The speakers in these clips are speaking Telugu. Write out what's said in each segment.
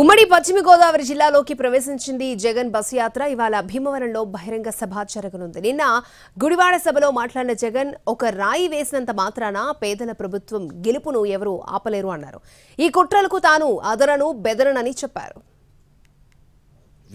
ఉమ్మడి పశ్చిమ గోదావరి జిల్లాలోకి ప్రవేశించింది జగన్ బస్సు యాత్ర ఇవాళ భీమవరంలో బహిరంగ సభ జరగనుంది నిన్న గుడివాడ సభలో మాట్లాడిన జగన్ ఒక రాయి వేసినంత మాత్రాన పేదల ప్రభుత్వం గెలుపును ఎవరూ ఆపలేరు అన్నారు ఈ కుట్రలకు తాను అదనను బెదరనని చెప్పారు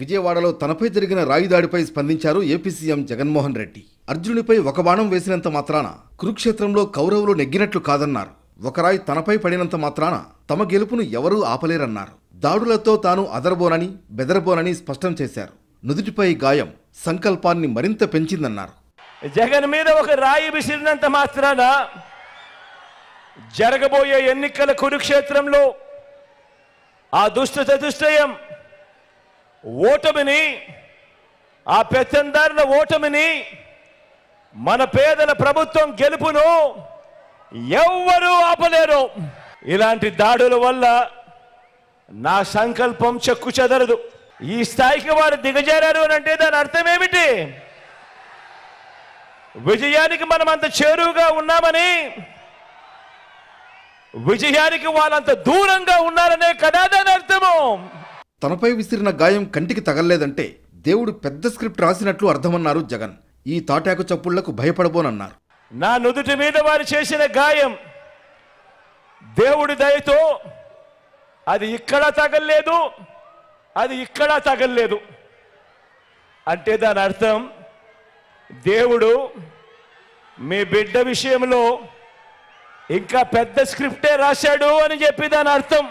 విజయవాడలో తనపై జరిగిన రాయిదాడిపై స్పందించారు ఏపీ సీఎం జగన్మోహన్ రెడ్డి అర్జునుడిపై ఒక బాణం వేసినంత మాత్రాన కురుక్షేత్రంలో కౌరవులు నెగ్గినట్లు కాదన్నారు ఒక రాయి తనపై పడినంత మాత్రాన తమ గెలుపును ఎవరూ ఆపలేరన్నారు దాడులతో తాను అదరబోనని బెదరబోనని స్పష్టం చేశారు నుదుటిపై గాయం సంకల్పాన్ని మరింత పెంచిందన్నారు జగన్ మీద ఒక రాయి విసిరినంత మాత్రాన జరగబోయే ఎన్నికల కురుక్షేత్రంలో ఆ దుష్ట చతుష్టయం ఓటమిని ఆ పెత్తందారుల ఓటమిని మన పేదల ప్రభుత్వం గెలుపును ఎవ్వరూ ఆపలేరు ఇలాంటి దాడుల వల్ల నా సంకల్పం చెక్కు చెదరదు ఈ స్థాయికి వారు దిగజారారు అని అంటే దాని అర్థం ఏమిటి విజయానికి మనం అంత చేరువుగా ఉన్నామని విజయానికి వాళ్ళంత దూరంగా ఉన్నారనే కదా దాని అర్థము తనపై విసిరిన గాయం కంటికి తగలలేదంటే దేవుడు పెద్ద స్క్రిప్ట్ రాసినట్లు అర్థమన్నారు జగన్ ఈ తాటాకు చప్పుళ్లకు భయపడబోనన్నారు నా నుదుటి మీద వారు చేసిన గాయం దేవుడి దయతో అది ఇక్కడ తగలలేదు అది ఇక్కడ తగలలేదు అంటే దాని అర్థం దేవుడు మీ బిడ్డ విషయంలో ఇంకా పెద్ద స్క్రిప్టే రాశాడు అని చెప్పి దాని అర్థం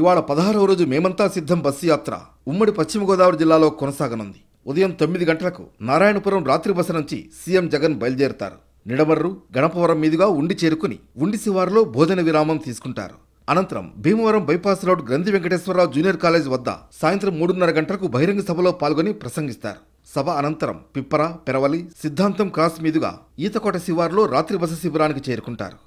ఇవాళ పదహారవ రోజు మేమంతా సిద్ధం బస్సు యాత్ర ఉమ్మడి పశ్చిమ గోదావరి జిల్లాలో కొనసాగనుంది ఉదయం తొమ్మిది గంటలకు నారాయణపురం రాత్రి బస్సు నుంచి సీఎం జగన్ బయలుదేరుతారు నిడమర్రు గణపవరం మీదుగా ఉండి చేరుకుని ఉండి శివారులో భోజన విరామం తీసుకుంటారు అనంతరం భీమవరం బైపాస్ రోడ్ గ్రంథి వెంకటేశ్వరరావు జూనియర్ కాలేజ్ వద్ద సాయంత్రం మూడున్నర గంటలకు బహిరంగ సభలో పాల్గొని ప్రసంగిస్తారు సభ అనంతరం పిప్పర పెరవలి సిద్ధాంతం క్రాస్ మీదుగా ఈతకోట శివారులో రాత్రి బస శిబిరానికి చేరుకుంటారు